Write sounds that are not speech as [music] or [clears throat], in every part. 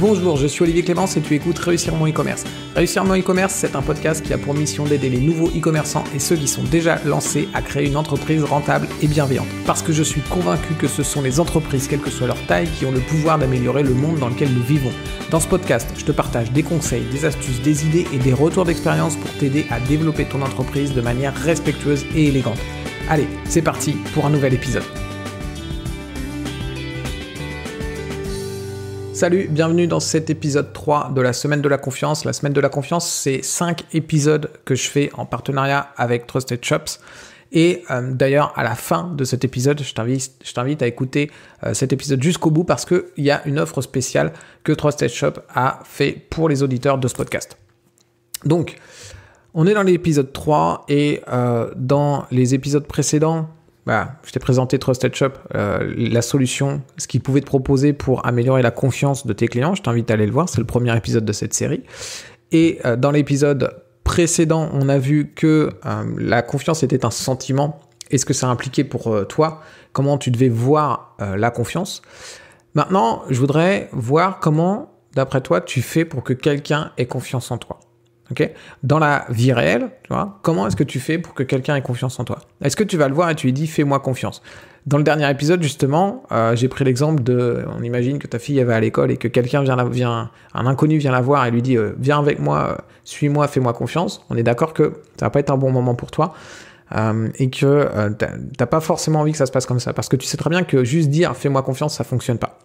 Bonjour, je suis Olivier Clémence et tu écoutes Réussir mon e-commerce. Réussir mon e-commerce, c'est un podcast qui a pour mission d'aider les nouveaux e-commerçants et ceux qui sont déjà lancés à créer une entreprise rentable et bienveillante. Parce que je suis convaincu que ce sont les entreprises, quelle que soit leur taille, qui ont le pouvoir d'améliorer le monde dans lequel nous vivons. Dans ce podcast, je te partage des conseils, des astuces, des idées et des retours d'expérience pour t'aider à développer ton entreprise de manière respectueuse et élégante. Allez, c'est parti pour un nouvel épisode. Salut, bienvenue dans cet épisode 3 de la semaine de la confiance. La semaine de la confiance, c'est 5 épisodes que je fais en partenariat avec Trusted Shops. Et euh, d'ailleurs, à la fin de cet épisode, je t'invite à écouter euh, cet épisode jusqu'au bout parce qu'il y a une offre spéciale que Trusted Shop a fait pour les auditeurs de ce podcast. Donc, on est dans l'épisode 3 et euh, dans les épisodes précédents, bah, je t'ai présenté Trusted Shop, euh, la solution, ce qu'il pouvait te proposer pour améliorer la confiance de tes clients. Je t'invite à aller le voir, c'est le premier épisode de cette série. Et euh, dans l'épisode précédent, on a vu que euh, la confiance était un sentiment. Est-ce que ça impliquait pour toi Comment tu devais voir la confiance Maintenant, je voudrais voir comment, d'après toi, tu fais pour que quelqu'un ait confiance en toi dans la vie réelle, tu vois, comment est-ce que tu fais pour que quelqu'un ait confiance en toi Est-ce que tu vas le voir et tu lui dis fais-moi confiance Dans le dernier épisode, justement, euh, j'ai pris l'exemple de, on imagine que ta fille elle va à l'école et que quelqu'un vient, la, un inconnu vient la voir et lui dit euh, viens avec moi, euh, suis-moi, fais-moi confiance. On est d'accord que ça va pas être un bon moment pour toi. et que t'as pas forcément envie que ça se passe comme ça, parce que tu sais très bien que juste dire fais-moi confiance, ça fonctionne pas.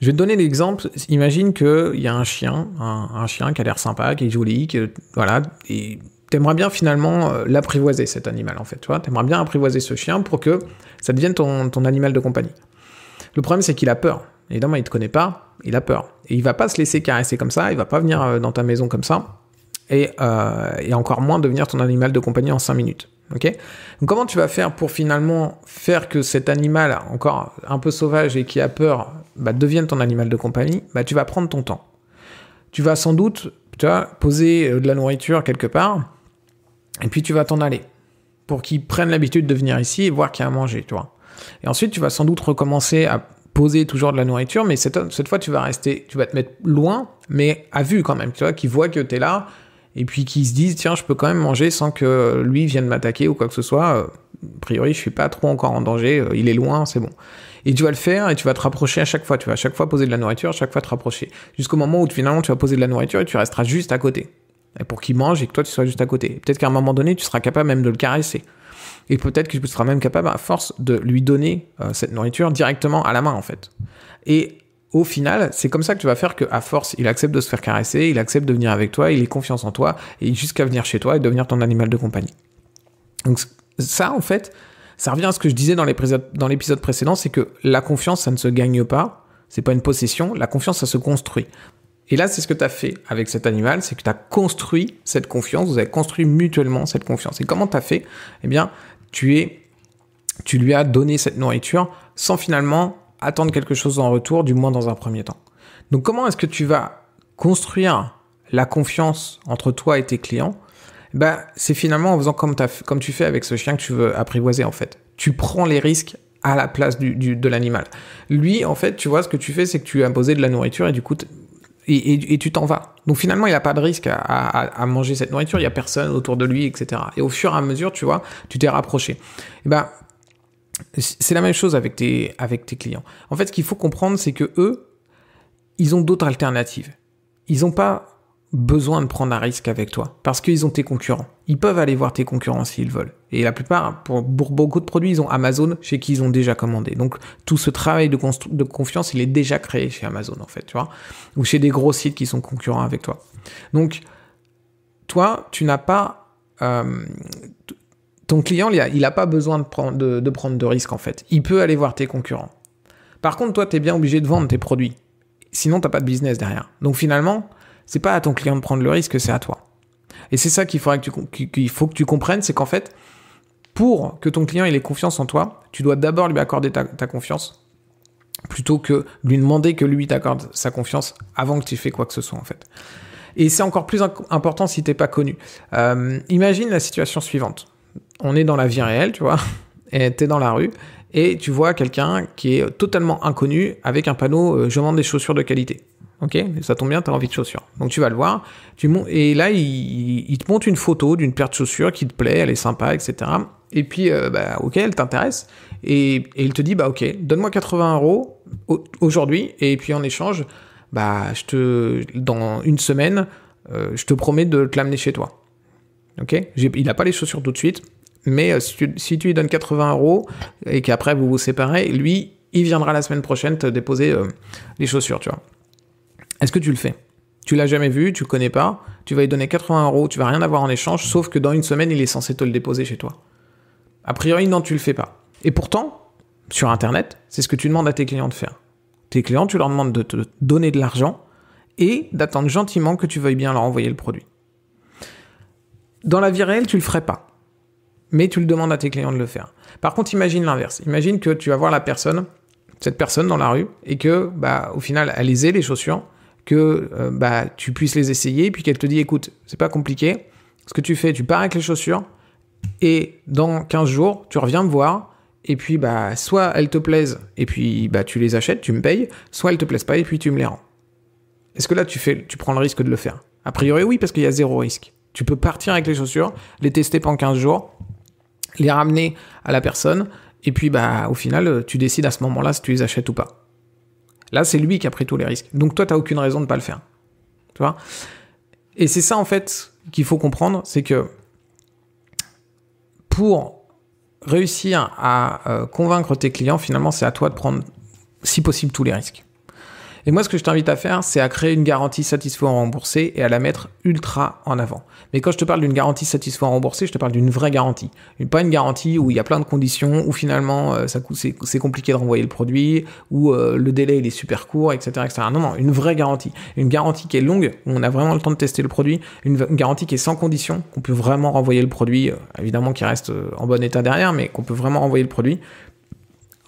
Je vais te donner l'exemple. Imagine qu'il y a un chien, un, chien qui a l'air sympa, qui est joli, qui, voilà, et t'aimerais bien finalement euh, l'apprivoiser, cet animal, en fait, tu vois. T'aimerais bien apprivoiser ce chien pour que ça devienne ton, animal de compagnie. Le problème, c'est qu'il a peur. Évidemment, il ne te connaît pas, il a peur. Et il va pas se laisser caresser comme ça, il ne va pas venir euh, dans ta maison comme ça, euh, et, encore moins devenir ton animal de compagnie en 5 minutes. Ok comment tu vas faire pour finalement faire que cet animal encore un peu sauvage et qui a peur bah, devienne ton animal de compagnie, bah, tu vas prendre ton temps. Tu vas sans doute tu poser euh, de la nourriture quelque part, et puis tu vas t'en aller pour qu'ils prennent l'habitude de venir ici et voir qu'il y a à manger, tu Et ensuite, tu vas sans doute recommencer à poser toujours de la nourriture, mais cette, cette fois, tu vas rester, tu vas te mettre loin, mais à vue quand même, tu vois, qu'ils voient que tu es là, et puis qui se disent tiens je peux quand même manger sans que lui vienne m'attaquer ou quoi que ce soit euh, a priori je suis pas trop encore en danger euh, il est loin c'est bon et tu vas le faire et tu vas te rapprocher à chaque fois tu vas à chaque fois poser de la nourriture à chaque fois te rapprocher jusqu'au moment où finalement tu vas poser de la nourriture et tu resteras juste à côté et pour qu'il mange et que toi tu sois juste à côté peut-être qu'à un moment donné tu seras capable même de le caresser et peut-être que tu seras même capable à force de lui donner euh, cette nourriture directement à la main en fait et au final, c'est comme ça que tu vas faire que, à force, il accepte de se faire caresser, il accepte de venir avec toi, il est confiance en toi, et jusqu'à venir chez toi et devenir ton animal de compagnie. Donc, ça, en fait, ça revient à ce que je disais dans l'épisode précédent, c'est que la confiance, ça ne se gagne pas, c'est pas une possession, la confiance, ça se construit. Et là, c'est ce que tu as fait avec cet animal, c'est que tu as construit cette confiance, vous avez construit mutuellement cette confiance. Et comment tu as fait Eh bien, tu es tu lui as donné cette nourriture sans finalement attendre quelque chose en retour, du moins dans un premier temps. Donc comment est-ce que tu vas construire la confiance entre toi et tes clients ben, C'est finalement en faisant comme, tu fais avec ce chien que tu veux apprivoiser en fait. Tu prends les risques à la place de l'animal. Lui, en fait, tu vois, ce que tu fais, c'est que tu as imposé de la nourriture et du coup, et, tu t'en vas. Donc finalement, il n'a pas de risque à, manger cette nourriture, il n'y a personne autour de lui, etc. Et au fur et à mesure, tu vois, tu t'es rapproché. Et eh ben, c'est la même chose avec tes, clients. En fait, ce qu'il faut comprendre, c'est que eux, ils ont d'autres alternatives. Ils n'ont pas besoin de prendre un risque avec toi parce qu'ils ont tes concurrents. Ils peuvent aller voir tes concurrents s'ils veulent. Et la plupart, pour, beaucoup de produits, ils ont Amazon chez qui ils ont déjà commandé. Donc tout ce travail de, confiance, il est déjà créé chez Amazon en fait, tu vois, ou chez des gros sites qui sont concurrents avec toi. Donc toi, tu n'as pas, euh, ton client, il n'a pas besoin de prendre de, risques en fait. Il peut aller voir tes concurrents. Par contre, toi, tu es bien obligé de vendre tes produits. Sinon, t'as pas de business derrière. Donc finalement, c'est pas à ton client de prendre le risque, c'est à toi. Et c'est ça qu'il que faut que tu comprennes, c'est qu'en fait, pour que ton client ait confiance en toi, tu dois d'abord lui accorder ta, confiance, plutôt que lui demander que lui t'accorde sa confiance avant que tu fais quoi que ce soit en fait. Et c'est encore plus important si tu n'es pas connu. Euh, imagine la situation suivante on est dans la vie réelle, tu vois, [laughs] et t'es dans la rue, et tu vois quelqu'un qui est totalement inconnu avec un panneau euh, Je vends des chaussures de qualité. Ok Ça tombe bien, t'as envie de chaussures. Donc tu vas le voir, tu et là, il, te monte une photo d'une paire de chaussures qui te plaît, elle est sympa, etc. Et puis, euh, bah, ok, elle t'intéresse. Et, il te dit, bah, ok, donne-moi 80 euros aujourd'hui. Et puis, en échange, bah, je te, dans une semaine, euh, je te promets de te l'amener chez toi. Ok Il n'a pas les chaussures tout de suite. Mais euh, si, tu, lui donnes 80 euros et qu'après vous vous séparez, lui, il viendra la semaine prochaine te déposer les euh, chaussures, tu vois. Est-ce que tu le fais Tu l'as jamais vu, tu connais pas, tu vas lui donner 80 euros, tu vas rien avoir en échange, sauf que dans une semaine, il est censé te le déposer chez toi. A priori, non, tu le fais pas. Et pourtant, sur Internet, c'est ce que tu demandes à tes clients de faire. Tes clients, tu leur demandes de te donner de l'argent et d'attendre gentiment que tu veuilles bien leur envoyer le produit. Dans la vie réelle, tu le ferais pas mais tu le demandes à tes clients de le faire. Par contre, imagine l'inverse. Imagine que tu vas voir la personne, cette personne dans la rue, et que, bah, au final, elle les ait, les chaussures, que euh, bah, tu puisses les essayer, puis qu'elle te dit, écoute, c'est pas compliqué, ce que tu fais, tu pars avec les chaussures, et dans 15 jours, tu reviens me voir, et puis, bah, soit elles te plaisent, et puis, bah, tu les achètes, tu me payes, soit elles te plaisent pas, et puis tu me les rends. Est-ce que là, tu, fais, tu prends le risque de le faire A priori, oui, parce qu'il y a zéro risque. Tu peux partir avec les chaussures, les tester pendant 15 jours, les ramener à la personne, et puis bah au final, euh, tu décides à ce moment-là si tu les achètes ou pas. Là, c'est lui qui a pris tous les risques. Donc toi, tu n'as aucune raison de ne pas le faire. Tu vois Et c'est ça, en fait, qu'il faut comprendre, c'est que pour réussir à euh, convaincre tes clients, finalement, c'est à toi de prendre, si possible, tous les risques. Et moi, ce que je t'invite à faire, c'est à créer une garantie satisfaisant remboursée et à la mettre ultra en avant. Mais quand je te parle d'une garantie satisfaisant remboursée, je te parle d'une vraie garantie. Pas une garantie où il y a plein de conditions, où finalement euh, c'est compliqué de renvoyer le produit, où euh, le délai il est super court, etc., etc. Non, non, une vraie garantie. Une garantie qui est longue, où on a vraiment le temps de tester le produit, une, garantie qui est sans condition, qu'on peut vraiment renvoyer le produit, euh, évidemment qui reste euh, en bon état derrière, mais qu'on peut vraiment renvoyer le produit.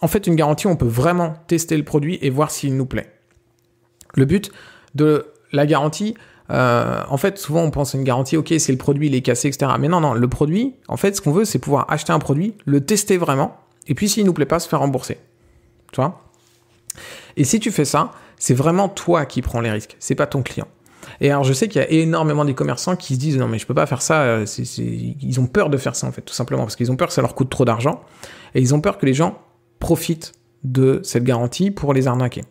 En fait, une garantie, on peut vraiment tester le produit et voir s'il nous plaît. Le but de la garantie, euh, en fait, souvent on pense à une garantie, ok, c'est le produit, il est cassé, etc. Mais non, non, le produit, en fait, ce qu'on veut, c'est pouvoir acheter un produit, le tester vraiment, et puis s'il nous plaît pas, se faire rembourser. Tu vois Et si tu fais ça, c'est vraiment toi qui prends les risques, c'est pas ton client. Et alors je sais qu'il y a énormément des commerçants qui se disent non mais je peux pas faire ça, euh, ils ont peur de faire ça en fait tout simplement parce qu'ils ont peur que ça leur coûte trop d'argent et ils ont peur que les gens profitent de cette garantie pour les arnaquer.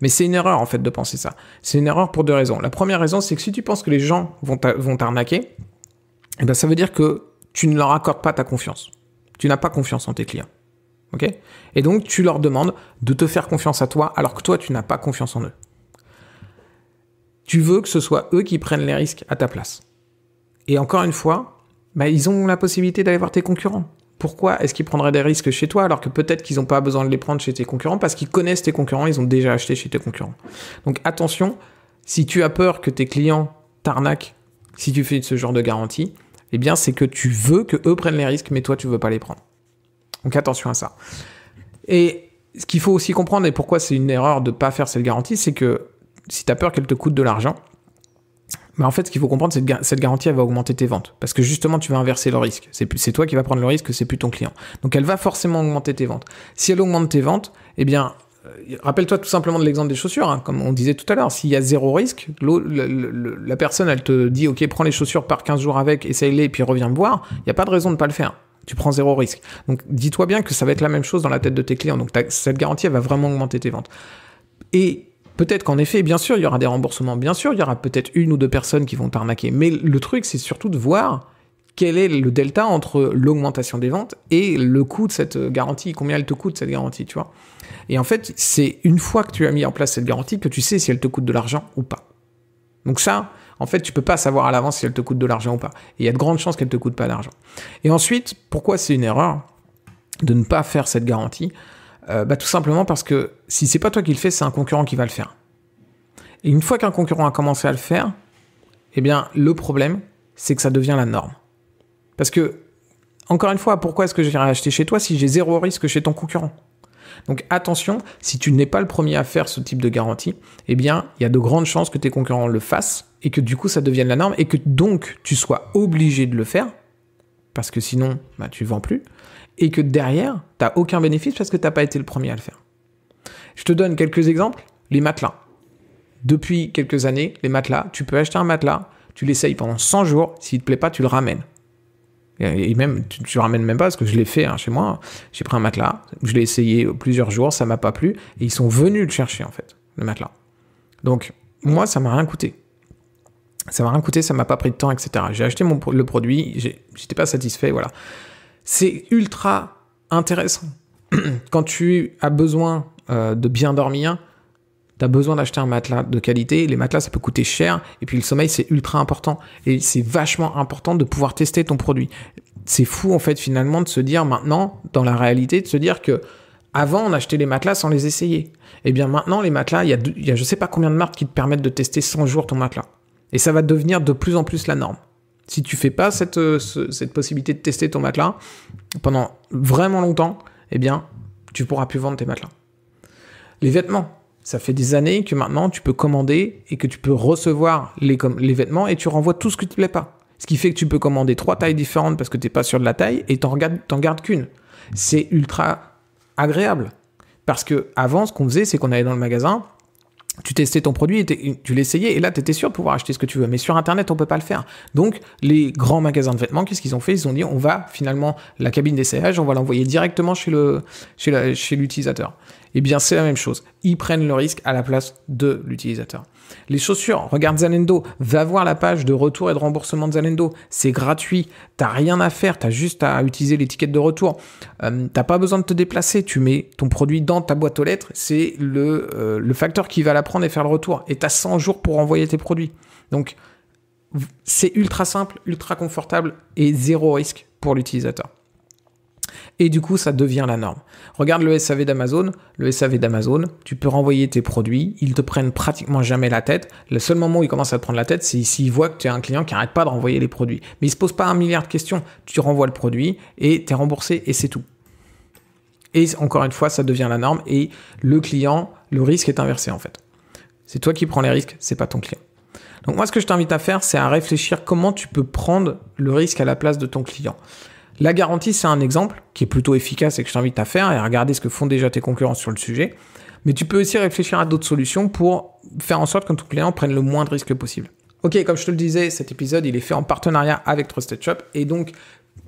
Mais c'est une erreur en fait de penser ça. C'est une erreur pour deux raisons. La première raison, c'est que si tu penses que les gens vont t'arnaquer, eh ben, ça veut dire que tu ne leur accordes pas ta confiance. Tu n'as pas confiance en tes clients. Et donc tu leur demandes de te faire confiance à toi alors que toi tu n'as pas confiance en eux. Tu veux que ce soit eux qui prennent les risques à ta place. Et encore une fois, bah, ils ont la possibilité d'aller voir tes concurrents pourquoi est-ce qu'ils prendraient des risques chez toi alors que peut-être qu'ils n'ont pas besoin de les prendre chez tes concurrents parce qu'ils connaissent tes concurrents, ils ont déjà acheté chez tes concurrents. Donc attention, si tu as peur que tes clients t'arnaquent si tu fais ce genre de garantie, eh bien c'est que tu veux que eux prennent les risques mais toi tu veux pas les prendre. Donc attention à ça. Et ce qu'il faut aussi comprendre et pourquoi c'est une erreur de ne pas faire cette garantie, c'est que si tu as peur qu'elle te coûte de l'argent, mais en fait, ce qu'il faut comprendre, c'est que cette garantie, elle va augmenter tes ventes. Parce que justement, tu vas inverser le risque. C'est toi qui vas prendre le risque, c'est plus ton client. Donc, elle va forcément augmenter tes ventes. Si elle augmente tes ventes, eh bien, euh, rappelle-toi tout simplement de l'exemple des chaussures, hein, comme on disait tout à l'heure, s'il y a zéro risque, la, personne, elle te dit, OK, prends les chaussures, par 15 jours avec, essaye-les, puis reviens me voir, il n'y a pas de raison de ne pas le faire. Tu prends zéro risque. Donc dis-toi bien que ça va être la même chose dans la tête de tes clients. Donc cette garantie, elle va vraiment augmenter tes ventes. Et Peut-être qu'en effet, bien sûr, il y aura des remboursements, bien sûr, il y aura peut-être une ou deux personnes qui vont t'arnaquer. Mais le truc, c'est surtout de voir quel est le delta entre l'augmentation des ventes et le coût de cette garantie, combien elle te coûte cette garantie, tu vois. Et en fait, c'est une fois que tu as mis en place cette garantie que tu sais si elle te coûte de l'argent ou pas. Donc ça, en fait, tu peux pas savoir à l'avance si elle te coûte de l'argent ou pas. Et il y a de grandes chances qu'elle te coûte pas d'argent. Et ensuite, pourquoi c'est une erreur de ne pas faire cette garantie euh, bah, tout simplement parce que si c'est pas toi qui le fais, c'est un concurrent qui va le faire. Et une fois qu'un concurrent a commencé à le faire, eh bien, le problème, c'est que ça devient la norme. Parce que, encore une fois, pourquoi est-ce que j'irai acheter chez toi si j'ai zéro risque chez ton concurrent donc attention, si tu n'es pas le premier à faire ce type de garantie, eh bien, il y a de grandes chances que tes concurrents le fassent et que du coup, ça devienne la norme et que donc tu sois obligé de le faire parce que sinon, bah, tu vends plus et que derrière, tu t'as aucun bénéfice parce que t'as pas été le premier à le faire. Je te donne quelques exemples. Les matelas. Depuis quelques années, les matelas, tu peux acheter un matelas, tu l'essayes pendant 100 jours, s'il te plaît pas, tu le ramènes. Et même, tu, le ramènes même pas parce que je l'ai fait hein, chez moi. J'ai pris un matelas, je l'ai essayé plusieurs jours, ça m'a pas plu, et ils sont venus le chercher en fait, le matelas. Donc, moi, ça m'a rien coûté. Ça m'a rien coûté, ça m'a pas pris de temps, etc. J'ai acheté mon, le produit, j'étais pas satisfait, voilà. C'est ultra intéressant. [clears throat] Quand tu as besoin euh, de bien dormir, tu as besoin d'acheter un matelas de qualité. Les matelas, ça peut coûter cher. Et puis le sommeil, c'est ultra important. Et c'est vachement important de pouvoir tester ton produit. C'est fou, en fait, finalement, de se dire maintenant, dans la réalité, de se dire que avant, on achetait les matelas sans les essayer. Et eh bien maintenant, les matelas, il y, a je sais pas combien de marques qui te permettent de tester 100 jours ton matelas. Et ça va devenir de plus en plus la norme. Si tu fais pas euh, cette, possibilité de tester ton matelas pendant vraiment longtemps, eh bien, tu pourras plus vendre tes matelas. Les vêtements. Ça fait des années que maintenant tu peux commander et que tu peux recevoir les, les vêtements et tu renvoies tout ce qui te plaît pas. Ce qui fait que tu peux commander trois tailles différentes parce que tu n'es pas sûr de la taille et t'en gardes, gardes qu'une. C'est ultra agréable. Parce que avant, ce qu'on faisait, c'est qu'on allait dans le magasin, tu testais ton produit, tu l'essayais, et là, tu étais sûr de pouvoir acheter ce que tu veux. Mais sur Internet, on peut pas le faire. Donc, les grands magasins de vêtements, qu'est-ce qu'ils ont fait Ils ont dit, on va finalement, la cabine d'essayage, on va l'envoyer directement chez l'utilisateur. eh bien, c'est la même chose. Ils prennent le risque à la place de l'utilisateur. Les chaussures, regarde Zalendo, va voir la page de retour et de remboursement de Zalendo. C'est gratuit, t'as rien à faire, t'as juste à utiliser l'étiquette de retour. Euh, t'as pas besoin de te déplacer, tu mets ton produit dans ta boîte aux lettres, c'est le, euh, facteur qui va la prendre et faire le retour. Et t'as 100 jours pour envoyer tes produits. Donc, c'est ultra simple, ultra confortable et zéro risque pour l'utilisateur. Et du coup, ça devient la norme. Regarde le SAV d'Amazon. Le SAV d'Amazon, tu peux renvoyer tes produits. Ils te prennent pratiquement jamais la tête. Le seul moment où ils commencent à te prendre la tête, c'est s'ils voient que tu es un client qui n'arrête pas de renvoyer les produits. Mais ils ne se posent pas un milliard de questions. Tu renvoies le produit et tu es remboursé et c'est tout. Et encore une fois, ça devient la norme et le client, le risque est inversé en fait. C'est toi qui prends les risques, c'est pas ton client. Donc moi, ce que je t'invite à faire, c'est à réfléchir comment tu peux prendre le risque à la place de ton client. La garantie, c'est un exemple qui est plutôt efficace et que je t'invite à faire et à regarder ce que font déjà tes concurrents sur le sujet. Mais tu peux aussi réfléchir à d'autres solutions pour faire en sorte que ton client prenne le moins de risques possible. Ok, comme je te le disais, cet épisode, il est fait en partenariat avec Trusted Shop. Et donc,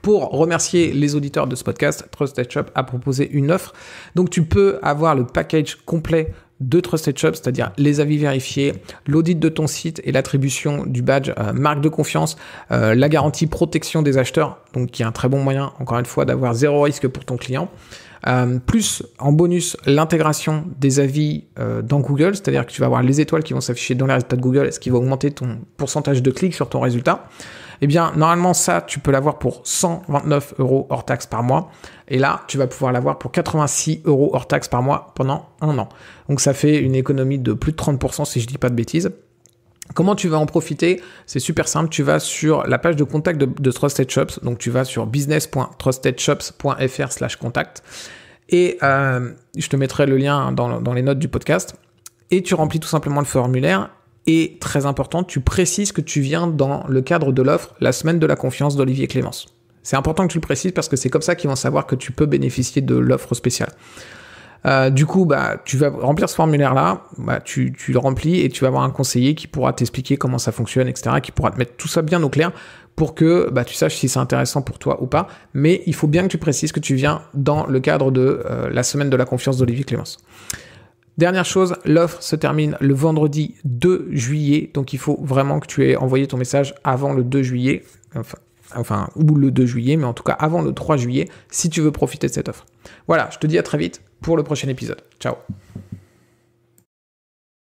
pour remercier les auditeurs de ce podcast, Trusted Shop a proposé une offre. Donc, tu peux avoir le package complet de Trusted Shop, c'est-à-dire les avis vérifiés, l'audit de ton site et l'attribution du badge euh, marque de confiance, euh, la garantie protection des acheteurs, donc qui est un très bon moyen, encore une fois, d'avoir zéro risque pour ton client. Euh, plus en bonus l'intégration des avis euh, dans Google, c'est-à-dire que tu vas avoir les étoiles qui vont s'afficher dans les résultats de Google, ce qui va augmenter ton pourcentage de clics sur ton résultat. Eh bien, normalement, ça, tu peux l'avoir pour 129 euros hors taxe par mois. Et là, tu vas pouvoir l'avoir pour 86 euros hors taxe par mois pendant un an. Donc, ça fait une économie de plus de 30% si je dis pas de bêtises. Comment tu vas en profiter C'est super simple, tu vas sur la page de contact de, Trusted Shops, donc tu vas sur business.trustedshops.fr slash contact, et euh, je te mettrai le lien dans, dans les notes du podcast, et tu remplis tout simplement le formulaire, et très important, tu précises que tu viens dans le cadre de l'offre la semaine de la confiance d'Olivier Clémence. C'est important que tu le précises parce que c'est comme ça qu'ils vont savoir que tu peux bénéficier de l'offre spéciale. Euh, du coup, bah, tu vas remplir ce formulaire-là, bah, tu, le remplis et tu vas avoir un conseiller qui pourra t'expliquer comment ça fonctionne, etc., qui pourra te mettre tout ça bien au clair pour que bah, tu saches si c'est intéressant pour toi ou pas. Mais il faut bien que tu précises que tu viens dans le cadre de euh, la semaine de la confiance d'Olivier Clémence. Dernière chose, l'offre se termine le vendredi 2 juillet, donc il faut vraiment que tu aies envoyé ton message avant le 2 juillet, enfin ou le 2 juillet, mais en tout cas avant le 3 juillet, si tu veux profiter de cette offre. Voilà, je te dis à très vite pour le prochain épisode. Ciao